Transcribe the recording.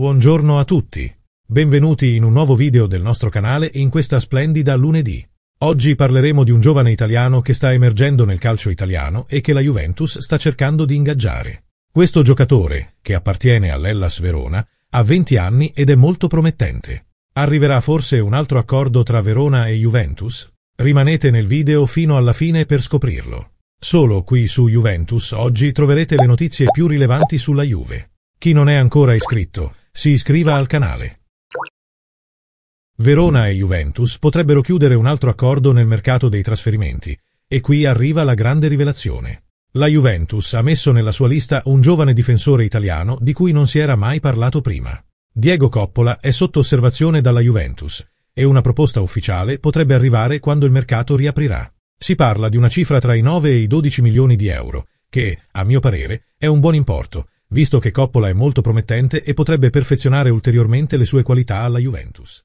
Buongiorno a tutti. Benvenuti in un nuovo video del nostro canale in questa splendida lunedì. Oggi parleremo di un giovane italiano che sta emergendo nel calcio italiano e che la Juventus sta cercando di ingaggiare. Questo giocatore, che appartiene all'Ellas Verona, ha 20 anni ed è molto promettente. Arriverà forse un altro accordo tra Verona e Juventus? Rimanete nel video fino alla fine per scoprirlo. Solo qui su Juventus oggi troverete le notizie più rilevanti sulla Juve. Chi non è ancora iscritto, si iscriva al canale. Verona e Juventus potrebbero chiudere un altro accordo nel mercato dei trasferimenti, e qui arriva la grande rivelazione. La Juventus ha messo nella sua lista un giovane difensore italiano di cui non si era mai parlato prima. Diego Coppola è sotto osservazione dalla Juventus e una proposta ufficiale potrebbe arrivare quando il mercato riaprirà. Si parla di una cifra tra i 9 e i 12 milioni di euro, che, a mio parere, è un buon importo, visto che Coppola è molto promettente e potrebbe perfezionare ulteriormente le sue qualità alla Juventus.